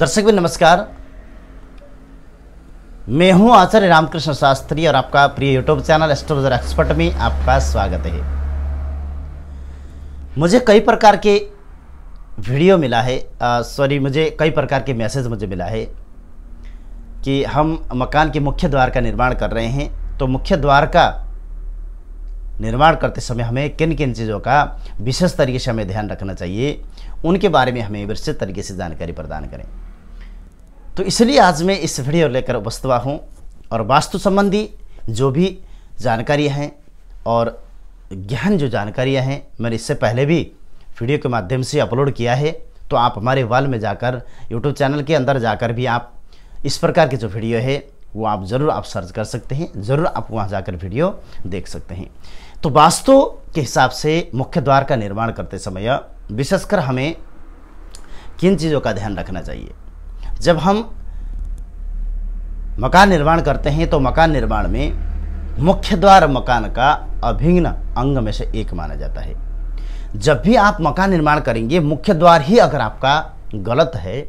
दर्शक भी नमस्कार मैं हूं आचार्य रामकृष्ण शास्त्री और आपका प्रिय यूट्यूब चैनल एस्ट्रोलॉजर एक्सपर्ट में आपका स्वागत है मुझे कई प्रकार के वीडियो मिला है सॉरी मुझे कई प्रकार के मैसेज मुझे मिला है कि हम मकान के मुख्य द्वार का निर्माण कर रहे हैं तो मुख्य द्वार का निर्माण करते समय हमें किन किन चीज़ों का विशेष तरीके से हमें ध्यान रखना चाहिए उनके बारे में हमें विस्तृत तरीके से जानकारी प्रदान करें तो इसलिए आज मैं इस वीडियो लेकर उपस्थित हुआ हूँ और वास्तु संबंधी जो भी जानकारियाँ हैं और गहन जो जानकारियाँ हैं मैंने इससे पहले भी वीडियो के माध्यम से अपलोड किया है तो आप हमारे वाल में जाकर यूट्यूब चैनल के अंदर जाकर भी आप इस प्रकार के जो वीडियो है वो आप ज़रूर आप सर्च कर सकते हैं ज़रूर आप वहाँ जाकर वीडियो देख सकते हैं तो वास्तु के हिसाब से मुख्य द्वार का निर्माण करते समय विशेषकर हमें किन चीज़ों का ध्यान रखना चाहिए जब हम मकान निर्माण करते हैं तो मकान निर्माण में मुख्य द्वार मकान का अभिन्न अंग में से एक माना जाता है जब भी आप मकान निर्माण करेंगे मुख्य द्वार ही अगर आपका गलत है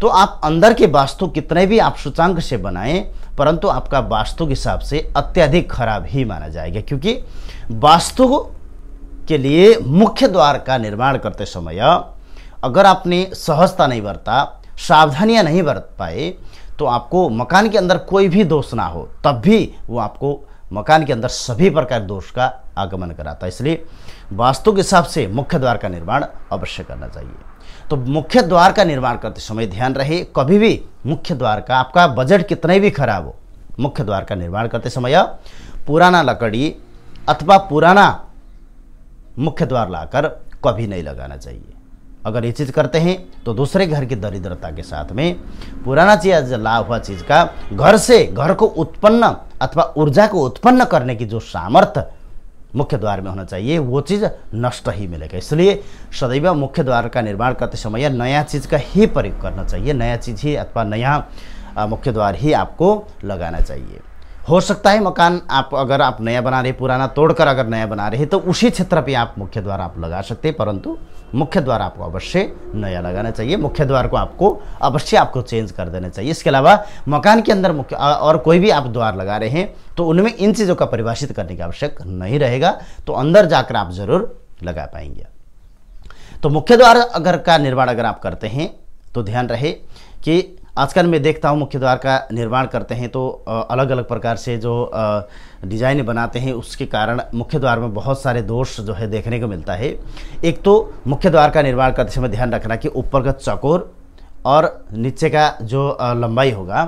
तो आप अंदर के वास्तु कितने भी आप सूचांक से बनाएं परंतु आपका वास्तु के हिसाब से अत्यधिक खराब ही माना जाएगा क्योंकि वास्तु के लिए मुख्य द्वार का निर्माण करते समय अगर आपने सहजता नहीं बरता सावधानियां नहीं बरत पाए तो आपको मकान के अंदर कोई भी दोष ना हो तब भी वो आपको मकान के अंदर सभी प्रकार दोष का आगमन कराता है इसलिए वास्तु के हिसाब से मुख्य द्वार का निर्माण अवश्य करना चाहिए तो मुख्य द्वार का निर्माण करते समय ध्यान रहे कभी भी मुख्य द्वार का आपका बजट कितने भी खराब हो मुख्य द्वार का निर्माण करते समय पुराना लकड़ी अथवा पुराना मुख्य द्वार लाकर कभी नहीं लगाना चाहिए अगर ये चीज़ करते हैं तो दूसरे घर की दरिद्रता के साथ में पुराना चीज लाभ हुआ चीज़ का घर से घर को उत्पन्न अथवा ऊर्जा को उत्पन्न करने की जो सामर्थ्य मुख्य द्वार में होना चाहिए वो चीज़ नष्ट ही मिलेगा इसलिए सदैव मुख्य द्वार का निर्माण करते समय नया चीज़ का ही प्रयोग करना चाहिए नया चीज़ ही अथवा नया मुख्य द्वार ही आपको लगाना चाहिए हो सकता है मकान आप अगर आप नया बना रहे पुराना तोड़कर अगर नया बना रहे तो उसी क्षेत्र पे आप मुख्य द्वार आप लगा सकते हैं परंतु मुख्य द्वार आपको अवश्य नया लगाना चाहिए मुख्य द्वार को आपको अवश्य आपको चेंज कर देना चाहिए इसके अलावा मकान के अंदर मुख्य और कोई भी आप द्वार लगा रहे हैं तो उनमें इन चीज़ों का परिभाषित करने की आवश्यक नहीं रहेगा तो अंदर जाकर आप ज़रूर लगा पाएंगे तो मुख्य द्वार अगर का निर्माण अगर आप करते हैं तो ध्यान रहे कि आजकल मैं देखता हूँ मुख्य द्वार का निर्माण करते हैं तो अलग अलग प्रकार से जो डिज़ाइन बनाते हैं उसके कारण मुख्य द्वार में बहुत सारे दोष जो है देखने को मिलता है एक तो मुख्य द्वार का निर्माण करते समय ध्यान रखना कि ऊपर का चकोर और नीचे का जो लंबाई होगा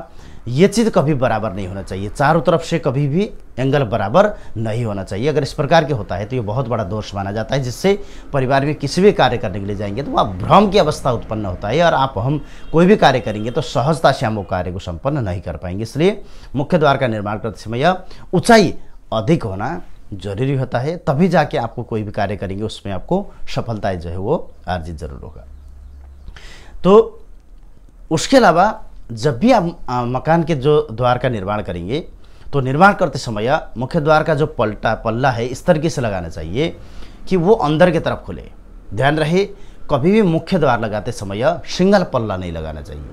ये चीज़ कभी बराबर नहीं होना चाहिए चारों तरफ से कभी भी एंगल बराबर नहीं होना चाहिए अगर इस प्रकार के होता है तो ये बहुत बड़ा दोष माना जाता है जिससे परिवार में किसी भी कार्य करने के लिए जाएंगे तो वह भ्रम की अवस्था उत्पन्न होता है और आप हम कोई भी कार्य करेंगे तो सहजता से हम वो कार्य को संपन्न नहीं कर पाएंगे इसलिए मुख्य द्वार का निर्माण करते समय ऊंचाई अधिक होना जरूरी होता है तभी जाके आपको कोई भी कार्य करेंगे उसमें आपको सफलता जो है वो अर्जित जरूर होगा तो उसके अलावा जब भी आप मकान के जो द्वार का निर्माण करेंगे तो निर्माण करते समय मुख्य द्वार का जो पलटा पल्ला है इस तरीके से लगाना चाहिए कि वो अंदर की तरफ खुले ध्यान रहे कभी भी मुख्य द्वार लगाते समय सिंगल पल्ला नहीं लगाना चाहिए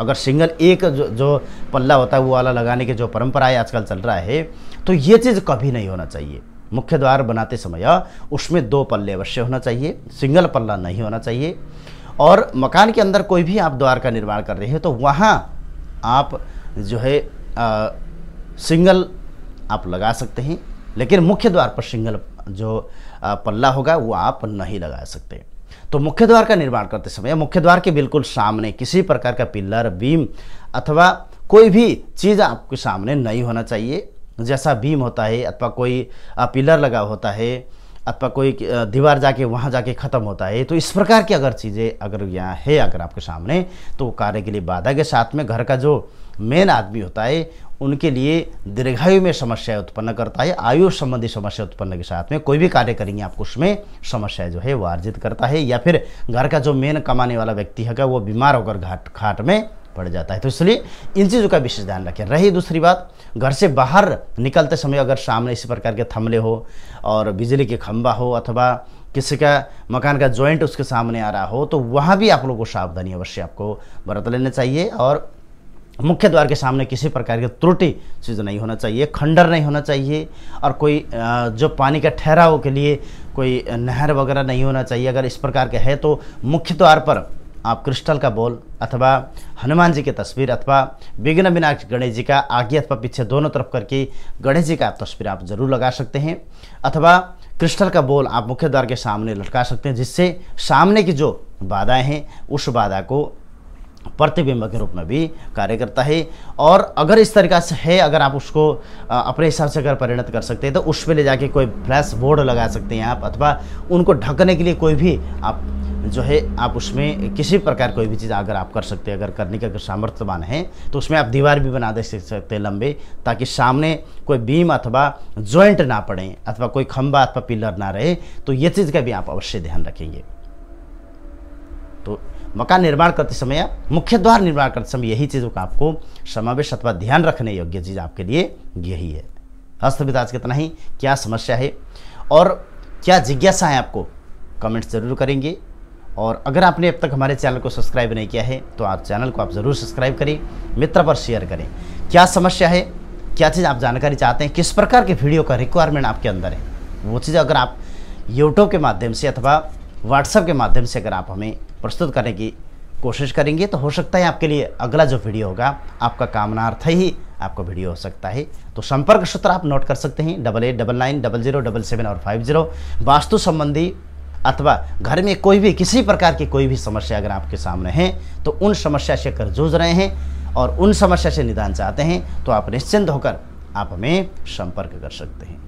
अगर सिंगल एक जो जो पल्ला होता है वो वाला लगाने की जो परंपरा है आजकल चल रहा है तो ये चीज़ कभी नहीं होना चाहिए मुख्य द्वार बनाते समय उसमें दो पल्ले अवश्य होना चाहिए सिंगल पल्ला नहीं होना चाहिए और मकान के अंदर कोई भी आप द्वार का निर्माण कर रहे हैं तो वहाँ आप जो है आ, सिंगल आप लगा सकते हैं लेकिन मुख्य द्वार पर सिंगल जो आ, पल्ला होगा वो आप नहीं लगा सकते तो मुख्य द्वार का निर्माण करते समय मुख्य द्वार के बिल्कुल सामने किसी प्रकार का पिल्लर बीम अथवा कोई भी चीज़ आपके सामने नहीं होना चाहिए जैसा बीम होता है अथवा कोई पिलर लगा होता है अथवा कोई दीवार जाके वहाँ जाके ख़त्म होता है तो इस प्रकार की अगर चीज़ें अगर यहाँ है अगर आपके सामने तो कार्य के लिए बाधा के साथ में घर का जो मेन आदमी होता है उनके लिए दीर्घायु में समस्या उत्पन्न करता है आयु संबंधी समस्या उत्पन्न के साथ में कोई भी कार्य करेंगे आपको उसमें समस्या जो है वो अर्जित करता है या फिर घर का जो मेन कमाने वाला व्यक्ति है वो बीमार होकर घाट घाट में पड़ जाता है तो इसलिए इन चीज़ों का विशेष ध्यान रखें रही दूसरी बात घर से बाहर निकलते समय अगर सामने इसी प्रकार के थमले हो और बिजली के खंभा हो अथवा किसी का मकान का जॉइंट उसके सामने आ रहा हो तो वहाँ भी आप लोगों को सावधानी अवश्य आपको बरत लेना चाहिए और मुख्य द्वार के सामने किसी प्रकार की त्रुटि चीज़ नहीं होना चाहिए खंडर नहीं होना चाहिए और कोई जो पानी का ठहराव के लिए कोई नहर वगैरह नहीं होना चाहिए अगर इस प्रकार के है तो मुख्य द्वार पर आप क्रिस्टल का बोल अथवा हनुमान जी की तस्वीर अथवा विघ्न विनायक गणेश जी का आगे अथवा पीछे दोनों तरफ करके गणेश जी का आप तस्वीर आप जरूर लगा सकते हैं अथवा क्रिस्टल का बोल आप मुख्य द्वार के सामने लटका सकते हैं जिससे सामने की जो बाधाएँ हैं उस बाधा को प्रतिबिंब के रूप में भी कार्य करता है और अगर इस तरीका से है अगर आप उसको अपने हिसाब से अगर परिणत कर सकते हैं तो उस पर ले जाके कोई फ्लैश बोर्ड लगा सकते हैं आप अथवा उनको ढकने के लिए कोई भी आप जो है आप उसमें किसी प्रकार कोई भी चीज़ अगर आप कर सकते हैं अगर करने का अगर सामर्थ्यवान है तो उसमें आप दीवार भी बना दे सकते हैं लंबे ताकि सामने कोई बीम अथवा जॉइंट ना पड़े अथवा कोई खम्बा अथवा पिलर ना रहे तो ये चीज़ का भी आप अवश्य ध्यान रखेंगे तो मकान निर्माण करते समय आप मुख्य द्वार निर्माण करते समय यही चीज़ों का आपको समावेश अथवा ध्यान रखने योग्य चीज़ आपके लिए यही है हस्तविद तो आज कितना ही क्या समस्या है और क्या जिज्ञासा है आपको कमेंट्स ज़रूर करेंगे और अगर आपने अब तक हमारे चैनल को सब्सक्राइब नहीं किया है तो आप चैनल को आप ज़रूर सब्सक्राइब करें मित्र पर शेयर करें क्या समस्या है क्या चीज़ आप जानकारी चाहते हैं किस प्रकार के वीडियो का रिक्वायरमेंट आपके अंदर है वो चीज़ अगर आप यूट्यूब के माध्यम से अथवा व्हाट्सएप के माध्यम से अगर आप हमें प्रस्तुत करने की कोशिश करेंगे तो हो सकता है आपके लिए अगला जो वीडियो होगा आपका कामनार्थ ही आपका वीडियो हो सकता है तो संपर्क सूत्र आप नोट कर सकते हैं double eight double nine double zero double seven और फाइव जीरो वास्तु संबंधी अथवा घर में कोई भी किसी प्रकार की कोई भी समस्या अगर आपके सामने है तो उन समस्या से अगर जूझ रहे हैं और उन समस्या से निदान चाहते हैं तो आप निश्चिंत होकर आप हमें संपर्क कर सकते हैं